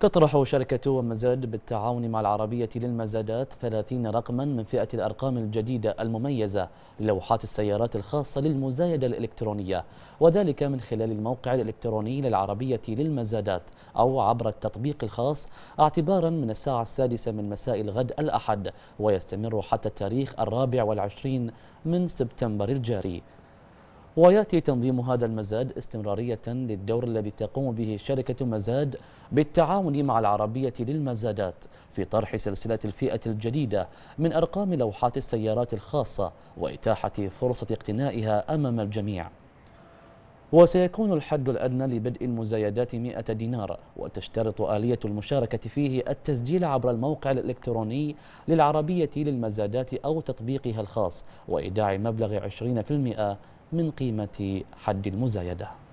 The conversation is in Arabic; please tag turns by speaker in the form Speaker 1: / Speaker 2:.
Speaker 1: تطرح
Speaker 2: شركة ومزاد بالتعاون مع العربية للمزادات 30 رقما من فئة الأرقام الجديدة المميزة للوحات السيارات الخاصة للمزايدة الإلكترونية وذلك من خلال الموقع الإلكتروني للعربية للمزادات أو عبر التطبيق الخاص اعتبارا من الساعة السادسة من مساء الغد الأحد ويستمر حتى التاريخ الرابع والعشرين من سبتمبر الجاري وياتي تنظيم هذا المزاد استمراريه للدور الذي تقوم به شركه مزاد بالتعاون مع العربيه للمزادات في طرح سلسله الفئه الجديده من ارقام لوحات السيارات الخاصه واتاحه فرصه اقتنائها امام الجميع. وسيكون الحد الأدنى لبدء المزايدات 100 دينار وتشترط آلية المشاركة فيه التسجيل عبر الموقع الإلكتروني للعربية للمزادات أو تطبيقها الخاص وإيداع مبلغ 20% من قيمة حد المزايدة